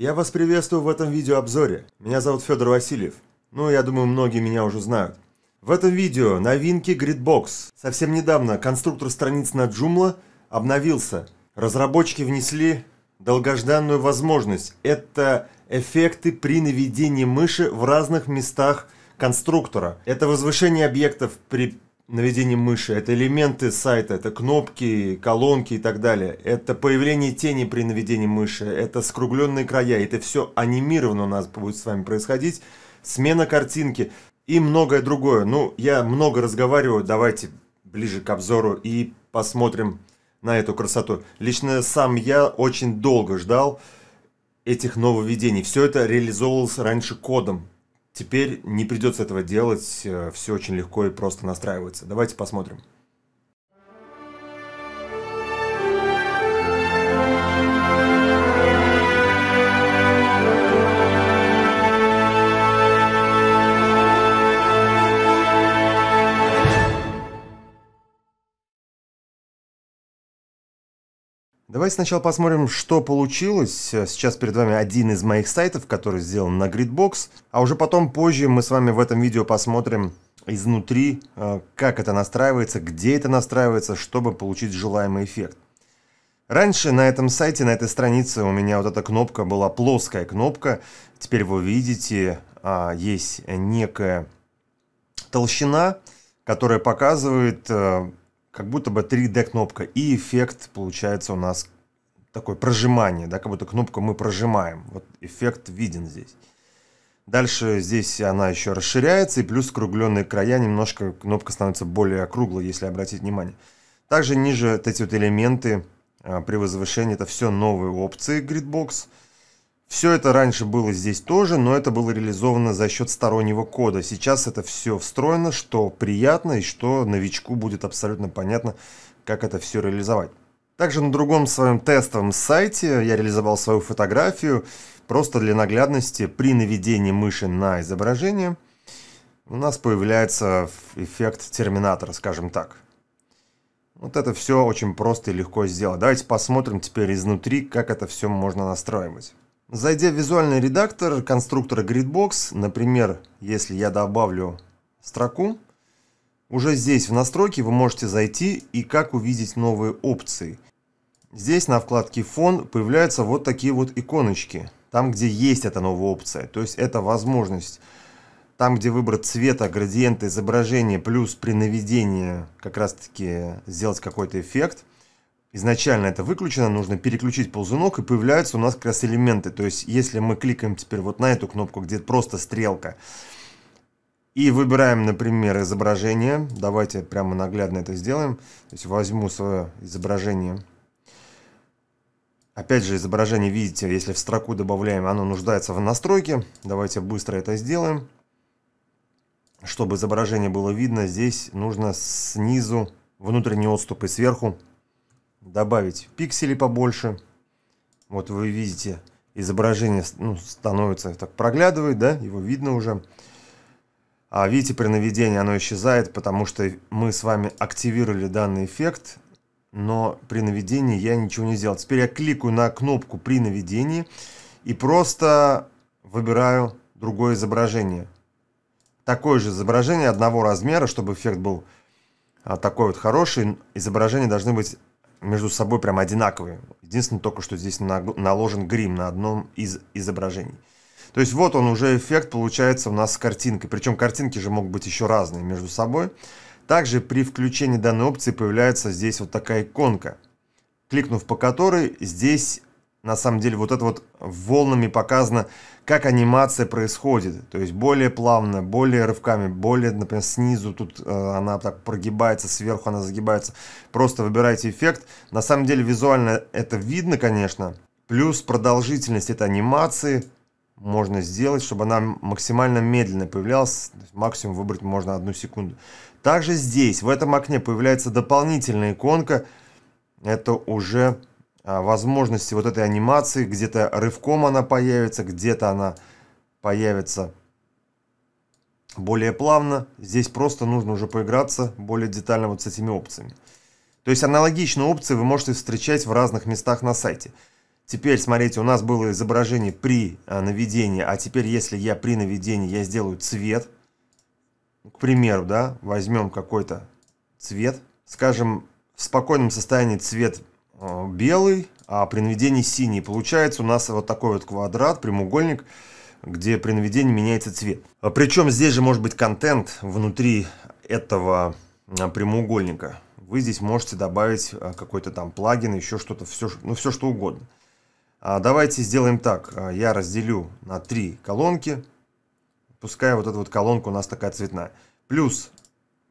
Я вас приветствую в этом видеообзоре. Меня зовут Федор Васильев. Ну, я думаю, многие меня уже знают. В этом видео новинки Gridbox. Совсем недавно конструктор страниц на Joomla обновился. Разработчики внесли долгожданную возможность. Это эффекты при наведении мыши в разных местах конструктора. Это возвышение объектов при наведением мыши, это элементы сайта, это кнопки, колонки и так далее. Это появление тени при наведении мыши, это скругленные края, это все анимировано у нас будет с вами происходить, смена картинки и многое другое. Ну, я много разговариваю, давайте ближе к обзору и посмотрим на эту красоту. Лично сам я очень долго ждал этих нововведений. Все это реализовывалось раньше кодом, Теперь не придется этого делать, э, все очень легко и просто настраивается. Давайте посмотрим. Давайте сначала посмотрим, что получилось. Э, сейчас перед вами один из моих сайтов, который сделан на Gridbox. А уже потом, позже, мы с вами в этом видео посмотрим изнутри, э, как это настраивается, где это настраивается, чтобы получить желаемый эффект. Раньше на этом сайте, на этой странице у меня вот эта кнопка была плоская кнопка. Теперь вы видите, а, есть некая толщина, которая показывает э, как будто бы 3D-кнопка. И эффект получается у нас такое прожимание, да, как будто кнопку мы прожимаем. Вот эффект виден здесь. Дальше здесь она еще расширяется, и плюс скругленные края, немножко кнопка становится более округлой, если обратить внимание. Также ниже вот эти вот элементы а, при возвышении, это все новые опции Gridbox. Все это раньше было здесь тоже, но это было реализовано за счет стороннего кода. Сейчас это все встроено, что приятно и что новичку будет абсолютно понятно, как это все реализовать. Также на другом своем тестовом сайте я реализовал свою фотографию, просто для наглядности при наведении мыши на изображение у нас появляется эффект терминатора, скажем так. Вот это все очень просто и легко сделать. Давайте посмотрим теперь изнутри, как это все можно настраивать. Зайдя в визуальный редактор конструктора GridBox, например, если я добавлю строку, уже здесь в настройки вы можете зайти и как увидеть новые опции. Здесь на вкладке «Фон» появляются вот такие вот иконочки, там где есть эта новая опция, то есть это возможность. Там, где выбрать цвета, градиента, изображения, плюс при наведении как раз таки сделать какой-то эффект – изначально это выключено, нужно переключить ползунок, и появляются у нас как раз элементы. То есть, если мы кликаем теперь вот на эту кнопку, где просто стрелка, и выбираем, например, изображение. Давайте прямо наглядно это сделаем. То есть возьму свое изображение. Опять же, изображение, видите, если в строку добавляем, оно нуждается в настройке. Давайте быстро это сделаем. Чтобы изображение было видно, здесь нужно снизу внутренний отступ и сверху добавить пикселей побольше. Вот вы видите, изображение ну, становится так проглядывает, да, его видно уже. А видите, при наведении оно исчезает, потому что мы с вами активировали данный эффект, но при наведении я ничего не сделал. Теперь я кликаю на кнопку при наведении и просто выбираю другое изображение. Такое же изображение одного размера, чтобы эффект был а, такой вот хороший. Изображения должны быть между собой прям одинаковые. Единственное только, что здесь наложен грим на одном из изображений. То есть вот он уже эффект получается у нас с картинкой. Причем картинки же могут быть еще разные между собой. Также при включении данной опции появляется здесь вот такая иконка, кликнув по которой здесь на самом деле вот это вот волнами показано, как анимация происходит. То есть более плавно, более рывками, более, например, снизу тут э, она так прогибается, сверху она загибается. Просто выбирайте эффект. На самом деле визуально это видно, конечно. Плюс продолжительность этой анимации можно сделать, чтобы она максимально медленно появлялась. Максимум выбрать можно одну секунду. Также здесь, в этом окне, появляется дополнительная иконка. Это уже а, возможности вот этой анимации. Где-то рывком она появится, где-то она появится более плавно. Здесь просто нужно уже поиграться более детально вот с этими опциями. То есть аналогичные опции вы можете встречать в разных местах на сайте. Теперь, смотрите, у нас было изображение при а, наведении, а теперь, если я при наведении, я сделаю цвет. К примеру, да, возьмем какой-то цвет. Скажем, в спокойном состоянии цвет Э, белый, а при наведении синий. Получается у нас вот такой вот квадрат, прямоугольник, где при наведении меняется цвет. Э, Причем здесь же может быть контент внутри этого э, прямоугольника. Вы здесь можете добавить какой-то там плагин, еще что-то, все, ну все что угодно. А, давайте сделаем так. Я разделю на три колонки. Пускай вот эта вот колонка у нас такая цветная. Плюс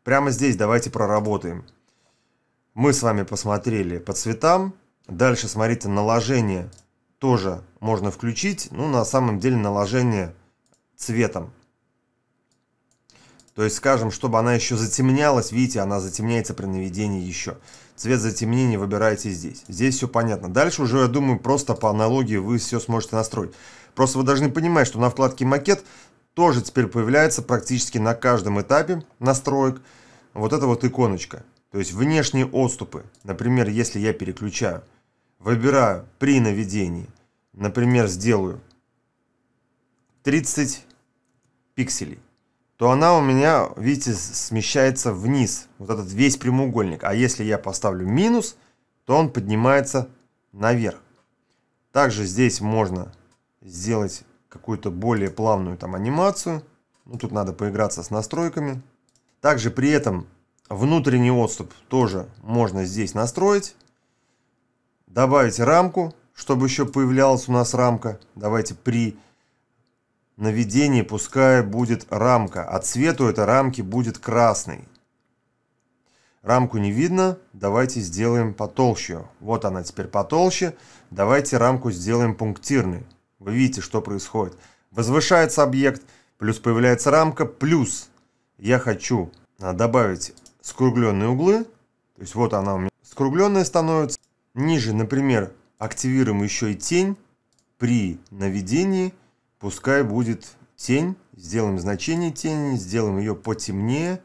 прямо здесь давайте проработаем мы с вами посмотрели по цветам. Дальше смотрите наложение тоже можно включить. Ну, на самом деле наложение цветом. То есть, скажем, чтобы она еще затемнялась, видите, она затемняется при наведении еще. Цвет затемнения выбираете здесь. Здесь все понятно. Дальше уже, я думаю, просто по аналогии вы все сможете настроить. Просто вы должны понимать, что на вкладке «Макет» тоже теперь появляется практически на каждом этапе настроек вот эта вот иконочка. То есть внешние отступы, например, если я переключаю, выбираю при наведении, например, сделаю 30 пикселей, то она у меня, видите, смещается вниз, вот этот весь прямоугольник. А если я поставлю минус, то он поднимается наверх. Также здесь можно сделать какую-то более плавную там анимацию. Ну, тут надо поиграться с настройками. Также при этом Внутренний отступ тоже можно здесь настроить. Добавить рамку, чтобы еще появлялась у нас рамка. Давайте при наведении пускай будет рамка, а цвет у этой рамки будет красный. Рамку не видно, давайте сделаем потолще. Вот она теперь потолще. Давайте рамку сделаем пунктирной. Вы видите, что происходит. Возвышается объект, плюс появляется рамка, плюс я хочу а, добавить скругленные углы. То есть вот она у меня скругленная становится. Ниже, например, активируем еще и тень. При наведении пускай будет тень. Сделаем значение тени, сделаем ее потемнее.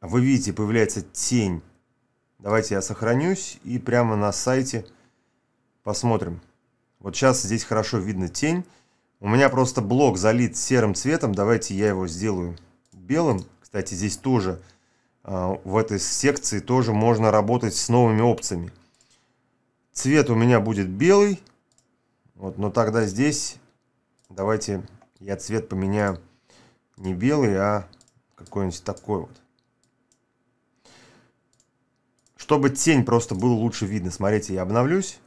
Вы видите, появляется тень. Давайте я сохранюсь и прямо на сайте посмотрим. Вот сейчас здесь хорошо видно тень. У меня просто блок залит серым цветом. Давайте я его сделаю белым. Кстати, здесь тоже, э, в этой секции тоже можно работать с новыми опциями. Цвет у меня будет белый. Вот, но тогда здесь давайте я цвет поменяю не белый, а какой-нибудь такой вот. Чтобы тень просто было лучше видно. Смотрите, я обновлюсь.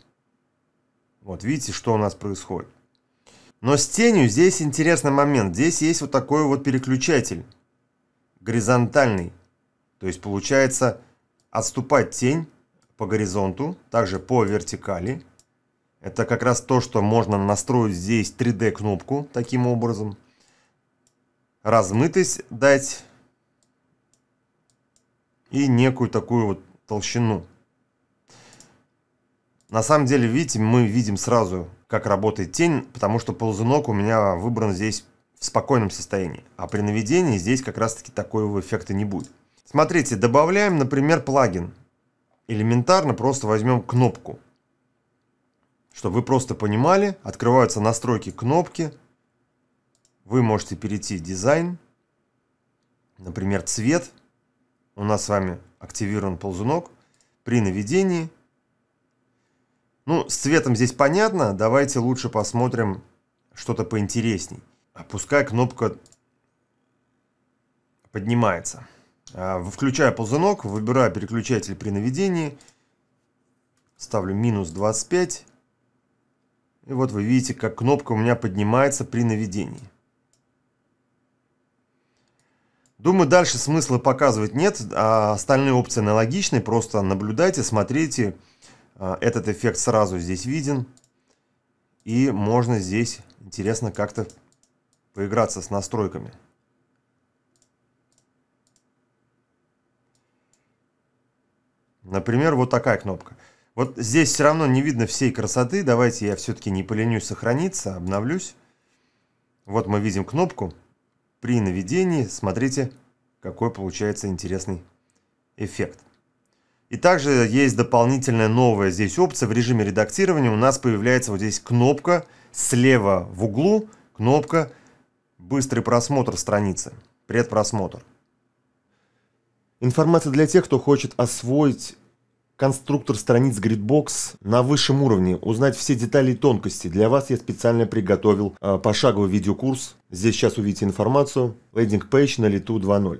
Вот, видите, что у нас происходит. Но с тенью здесь интересный момент. Здесь есть вот такой вот переключатель горизонтальный. То есть получается отступать тень по горизонту, также по вертикали. Это как раз то, что можно настроить здесь 3D кнопку таким образом. Размытость дать и некую такую вот толщину. На самом деле, видите, мы видим сразу, как работает тень, потому что ползунок у меня выбран здесь в спокойном состоянии. А при наведении здесь как раз-таки такого эффекта не будет. Смотрите, добавляем, например, плагин. Элементарно просто возьмем кнопку. Чтобы вы просто понимали, открываются настройки кнопки. Вы можете перейти в дизайн. Например, цвет. У нас с вами активирован ползунок. При наведении. Ну, с цветом здесь понятно. Давайте лучше посмотрим что-то поинтересней. А пускай кнопка поднимается. А, включаю ползунок, выбираю переключатель при наведении, ставлю минус 25. И вот вы видите, как кнопка у меня поднимается при наведении. Думаю, дальше смысла показывать нет, а остальные опции аналогичны, просто наблюдайте, смотрите, а, этот эффект сразу здесь виден, и можно здесь интересно как-то поиграться с настройками. Например, вот такая кнопка. Вот здесь все равно не видно всей красоты. Давайте я все-таки не поленюсь сохраниться, обновлюсь. Вот мы видим кнопку. При наведении, смотрите, какой получается интересный эффект. И также есть дополнительная новая здесь опция. В режиме редактирования у нас появляется вот здесь кнопка слева в углу, кнопка Быстрый просмотр страницы. Предпросмотр. Информация для тех, кто хочет освоить конструктор страниц Gridbox на высшем уровне, узнать все детали и тонкости. Для вас я специально приготовил э, пошаговый видеокурс. Здесь сейчас увидите информацию. Лендинг пейдж на лету 2.0